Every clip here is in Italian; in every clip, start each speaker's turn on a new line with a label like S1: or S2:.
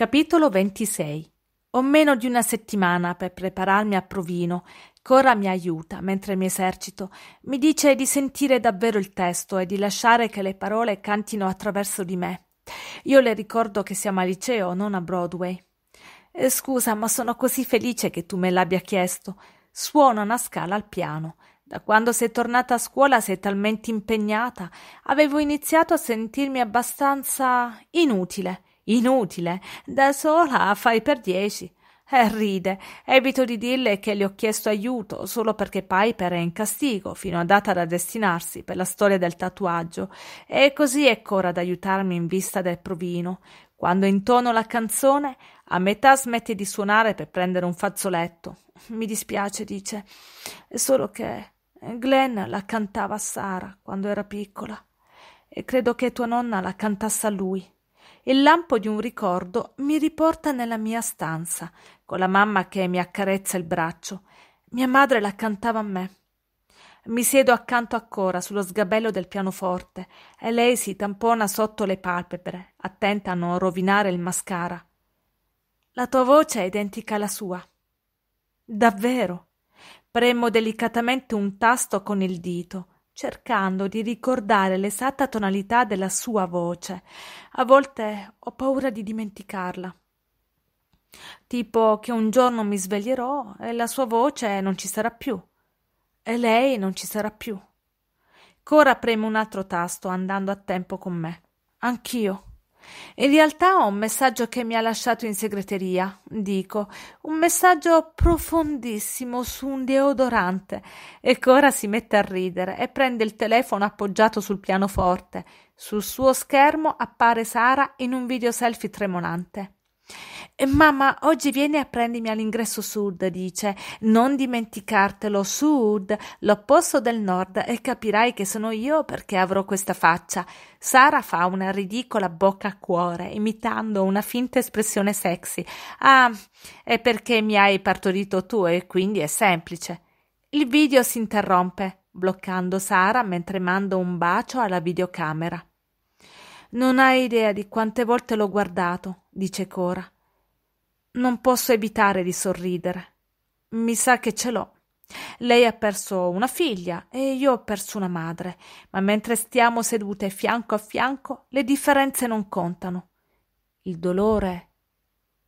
S1: Capitolo 26 Ho meno di una settimana per prepararmi a provino. Cora mi aiuta mentre mi esercito. Mi dice di sentire davvero il testo e di lasciare che le parole cantino attraverso di me. Io le ricordo che siamo al liceo, non a Broadway. Eh, scusa, ma sono così felice che tu me l'abbia chiesto. Suona una scala al piano. Da quando sei tornata a scuola sei talmente impegnata. Avevo iniziato a sentirmi abbastanza inutile. Inutile, da sola fai per dieci. E ride. Evito di dirle che le ho chiesto aiuto solo perché Piper è in castigo fino a data da destinarsi per la storia del tatuaggio. E così è Cora ad aiutarmi in vista del provino. Quando intono la canzone, a metà smette di suonare per prendere un fazzoletto. Mi dispiace, dice. Solo che Glenn la cantava a Sara quando era piccola. E credo che tua nonna la cantasse a lui. Il lampo di un ricordo mi riporta nella mia stanza, con la mamma che mi accarezza il braccio. Mia madre la cantava a me. Mi siedo accanto a Cora sullo sgabello del pianoforte e lei si tampona sotto le palpebre, attenta a non rovinare il mascara. La tua voce è identica alla sua. Davvero. Premo delicatamente un tasto con il dito cercando di ricordare l'esatta tonalità della sua voce. A volte ho paura di dimenticarla. Tipo che un giorno mi sveglierò e la sua voce non ci sarà più. E lei non ci sarà più. Cora ecco, preme un altro tasto andando a tempo con me. Anch'io. In realtà ho un messaggio che mi ha lasciato in segreteria, dico, un messaggio profondissimo su un deodorante. E Cora si mette a ridere e prende il telefono appoggiato sul pianoforte. Sul suo schermo appare Sara in un video selfie tremolante. Mamma, oggi vieni a prendermi all'ingresso sud, dice. Non dimenticartelo, sud, l'opposto del nord, e capirai che sono io perché avrò questa faccia. Sara fa una ridicola bocca a cuore, imitando una finta espressione sexy. Ah, è perché mi hai partorito tu e quindi è semplice. Il video si interrompe, bloccando Sara mentre mando un bacio alla videocamera. Non hai idea di quante volte l'ho guardato dice Cora. Non posso evitare di sorridere. Mi sa che ce l'ho. Lei ha perso una figlia e io ho perso una madre, ma mentre stiamo sedute fianco a fianco le differenze non contano. Il dolore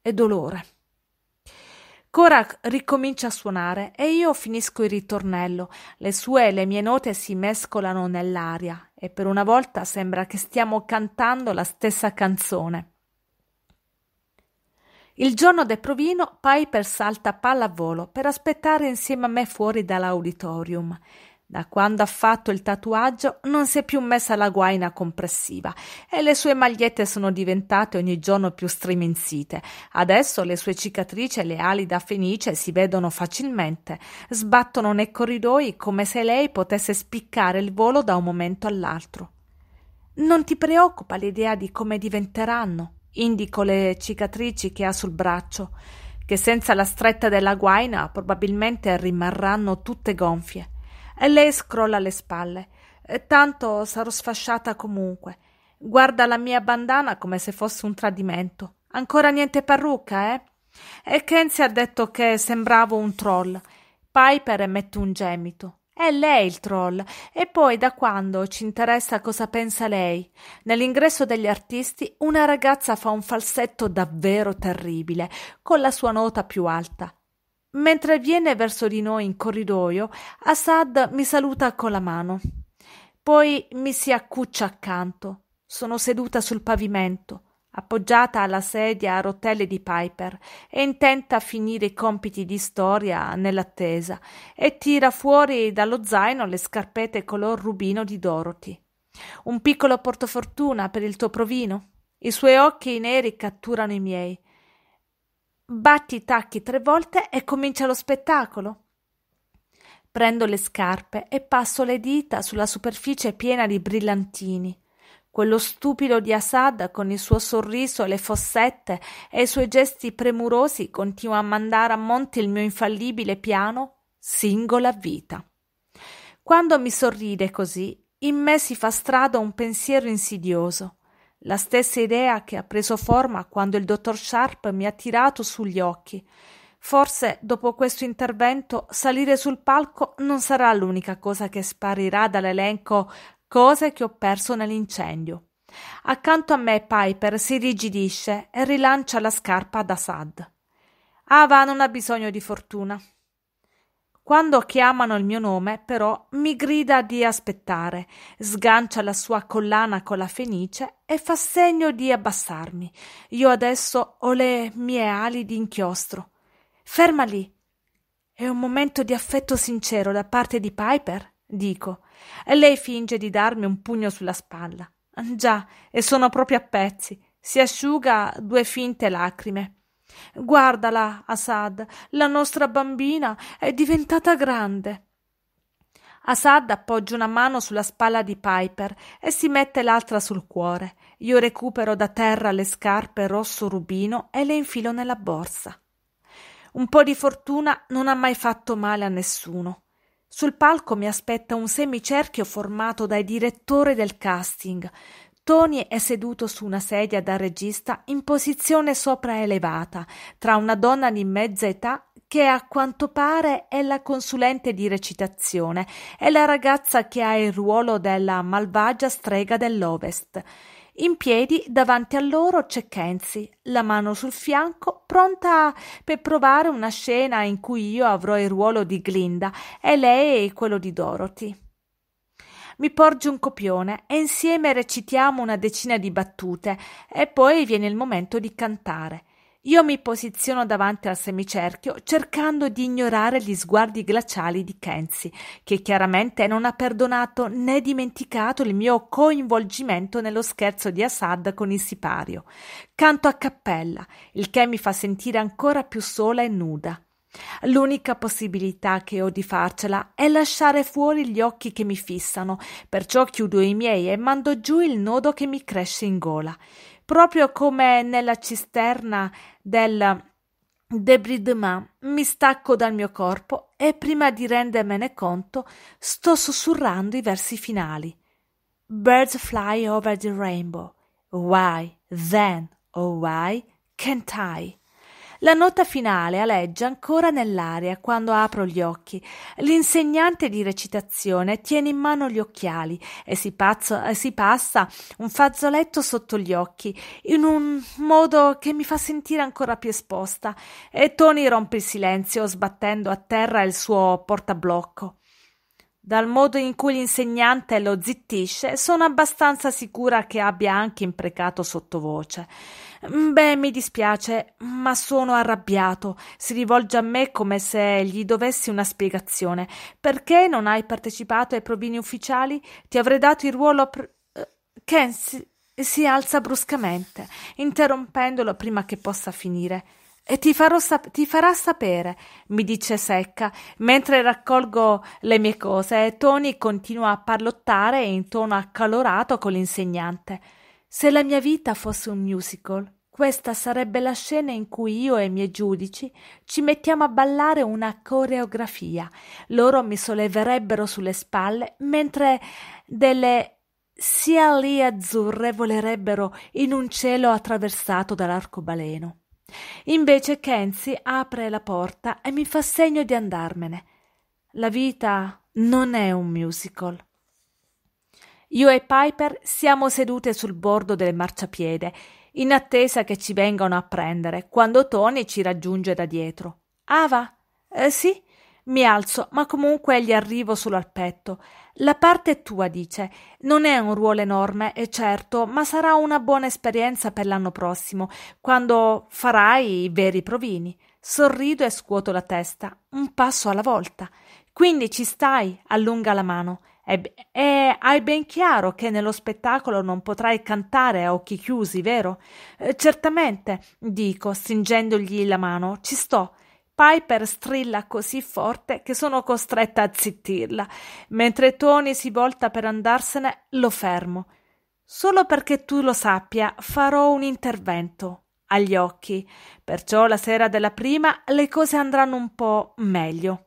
S1: è dolore. Cora ricomincia a suonare e io finisco il ritornello. Le sue e le mie note si mescolano nell'aria e per una volta sembra che stiamo cantando la stessa canzone. Il giorno del provino Piper salta a pallavolo per aspettare insieme a me fuori dall'auditorium. Da quando ha fatto il tatuaggio non si è più messa la guaina compressiva e le sue magliette sono diventate ogni giorno più striminzite. Adesso le sue cicatrici e le ali da fenice si vedono facilmente, sbattono nei corridoi come se lei potesse spiccare il volo da un momento all'altro. Non ti preoccupa l'idea di come diventeranno? Indico le cicatrici che ha sul braccio, che senza la stretta della guaina probabilmente rimarranno tutte gonfie. E lei scrolla le spalle. Tanto sarò sfasciata comunque. Guarda la mia bandana come se fosse un tradimento. Ancora niente parrucca, eh? E Kenzie ha detto che sembravo un troll. Piper emette un gemito. È lei il troll. E poi da quando ci interessa cosa pensa lei? Nell'ingresso degli artisti una ragazza fa un falsetto davvero terribile, con la sua nota più alta. Mentre viene verso di noi in corridoio, Assad mi saluta con la mano. Poi mi si accuccia accanto. Sono seduta sul pavimento appoggiata alla sedia a rotelle di Piper, e intenta a finire i compiti di storia nell'attesa e tira fuori dallo zaino le scarpette color rubino di Dorothy. Un piccolo portofortuna per il tuo provino. I suoi occhi neri catturano i miei. Batti i tacchi tre volte e comincia lo spettacolo. Prendo le scarpe e passo le dita sulla superficie piena di brillantini quello stupido di Assad con il suo sorriso le fossette e i suoi gesti premurosi continua a mandare a monte il mio infallibile piano singola vita. Quando mi sorride così, in me si fa strada un pensiero insidioso, la stessa idea che ha preso forma quando il dottor Sharp mi ha tirato sugli occhi. Forse dopo questo intervento salire sul palco non sarà l'unica cosa che sparirà dall'elenco cose che ho perso nell'incendio. Accanto a me Piper si rigidisce e rilancia la scarpa ad Assad. Ava non ha bisogno di fortuna. Quando chiamano il mio nome, però, mi grida di aspettare, sgancia la sua collana con la fenice e fa segno di abbassarmi. Io adesso ho le mie ali di inchiostro. Ferma lì. È un momento di affetto sincero da parte di Piper, dico. E lei finge di darmi un pugno sulla spalla. Già, e sono proprio a pezzi. Si asciuga due finte lacrime. Guardala, Assad, la nostra bambina è diventata grande. Assad appoggia una mano sulla spalla di Piper e si mette l'altra sul cuore. Io recupero da terra le scarpe rosso rubino e le infilo nella borsa. Un po' di fortuna non ha mai fatto male a nessuno. Sul palco mi aspetta un semicerchio formato dai direttori del casting. Tony è seduto su una sedia da regista in posizione sopraelevata, tra una donna di mezza età che a quanto pare è la consulente di recitazione e la ragazza che ha il ruolo della malvagia strega dell'Ovest. In piedi davanti a loro c'è Kenzie, la mano sul fianco, pronta per provare una scena in cui io avrò il ruolo di Glinda e lei quello di Dorothy. Mi porge un copione e insieme recitiamo una decina di battute e poi viene il momento di cantare. Io mi posiziono davanti al semicerchio cercando di ignorare gli sguardi glaciali di Kenzie, che chiaramente non ha perdonato né dimenticato il mio coinvolgimento nello scherzo di Assad con il sipario. Canto a cappella, il che mi fa sentire ancora più sola e nuda. L'unica possibilità che ho di farcela è lasciare fuori gli occhi che mi fissano, perciò chiudo i miei e mando giù il nodo che mi cresce in gola proprio come nella cisterna del de main, mi stacco dal mio corpo e prima di rendermene conto sto sussurrando i versi finali. Birds fly over the rainbow. Why, then, oh why, can't I? La nota finale aleggia ancora nell'aria quando apro gli occhi. L'insegnante di recitazione tiene in mano gli occhiali e si, pazzo, e si passa un fazzoletto sotto gli occhi in un modo che mi fa sentire ancora più esposta. E Tony rompe il silenzio sbattendo a terra il suo portablocco. Dal modo in cui l'insegnante lo zittisce, sono abbastanza sicura che abbia anche imprecato sottovoce. Mm, beh, mi dispiace, ma sono arrabbiato. Si rivolge a me come se gli dovessi una spiegazione. Perché non hai partecipato ai provini ufficiali? Ti avrei dato il ruolo. Pr- eh, Ken si, si alza bruscamente, interrompendolo prima che possa finire. E ti, sap- ti, farà sapere, mi dice secca, mentre raccolgo le mie cose e Tony continua a parlottare in tono accalorato con l'insegnante. Se la mia vita fosse un musical, questa sarebbe la scena in cui io e i miei giudici ci mettiamo a ballare una coreografia. Loro mi solleverebbero sulle spalle mentre delle sia lì azzurre volerebbero in un cielo attraversato dall'arcobaleno. Invece Kenzie apre la porta e mi fa segno di andarmene. La vita non è un musical. Io e Piper siamo sedute sul bordo del marciapiede, in attesa che ci vengano a prendere, quando Tony ci raggiunge da dietro. Ava? Eh, sì? Mi alzo, ma comunque gli arrivo solo al petto. La parte tua, dice, non è un ruolo enorme, è certo, ma sarà una buona esperienza per l'anno prossimo, quando farai i veri provini. Sorrido e scuoto la testa, un passo alla volta. Quindi ci stai? Allunga la mano. E, e hai ben chiaro che nello spettacolo non potrai cantare a occhi chiusi, vero? Eh, certamente, dico, stringendogli la mano, ci sto. Piper strilla così forte che sono costretta a zittirla. Mentre Tony si volta per andarsene, lo fermo. Solo perché tu lo sappia, farò un intervento agli occhi. Perciò la sera della prima le cose andranno un po' meglio.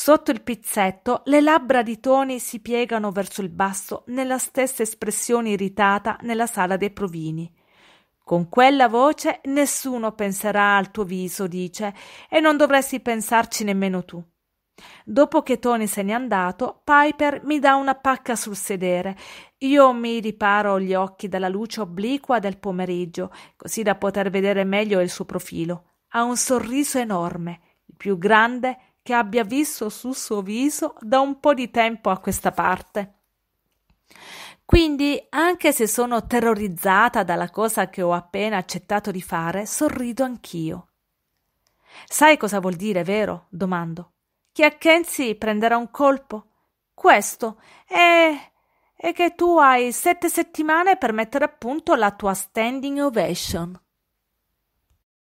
S1: Sotto il pizzetto le labbra di Tony si piegano verso il basso nella stessa espressione irritata nella sala dei provini. Con quella voce nessuno penserà al tuo viso, dice, e non dovresti pensarci nemmeno tu. Dopo che Tony se n'è andato, Piper mi dà una pacca sul sedere. Io mi riparo gli occhi dalla luce obliqua del pomeriggio, così da poter vedere meglio il suo profilo. Ha un sorriso enorme, il più grande che abbia visto sul suo viso da un po' di tempo a questa parte. Quindi, anche se sono terrorizzata dalla cosa che ho appena accettato di fare, sorrido anch'io. Sai cosa vuol dire, vero? domando. Che a Kenzie prenderà un colpo? Questo è. è che tu hai sette settimane per mettere a punto la tua standing ovation.